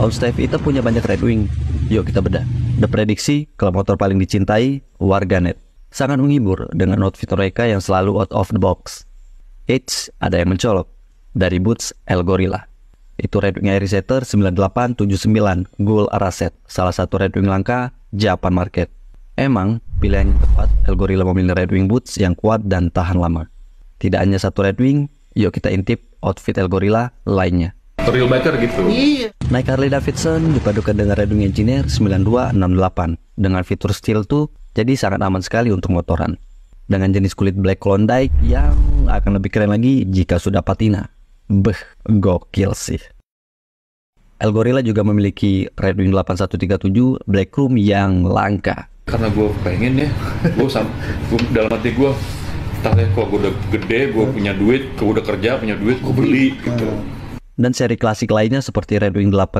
Om Steve itu punya banyak Red Wing. Yuk kita bedah. The Prediksi, klub motor paling dicintai, warganet. Sangat menghibur dengan outfit mereka yang selalu out of the box. Eits, ada yang mencolok. Dari Boots, El Gorilla. Itu Red Wing Air Setter 9879, Gul Araset. Salah satu Red Wing langka, Japan Market. Emang, pilihan yang tepat, El Gorilla memilih Red Wing Boots yang kuat dan tahan lama. Tidak hanya satu Red Wing, yuk kita intip outfit El Gorilla lainnya real biker gitu. Iya. Naik Harley Davidson dipadukan dengan Redung Engineer 9268 dengan fitur steel tuh jadi sangat aman sekali untuk motoran. Dengan jenis kulit black Klondike yang akan lebih keren lagi jika sudah patina. Beh, gokil sih. El Gorilla juga memiliki Red Wing 8137 Black Room yang langka. Karena gue pengen ya, gue dalam hati gue, entah ya, kalau gue udah gede, gue punya duit, gue udah kerja, punya duit, gue beli gitu dan seri klasik lainnya seperti Red Wing 8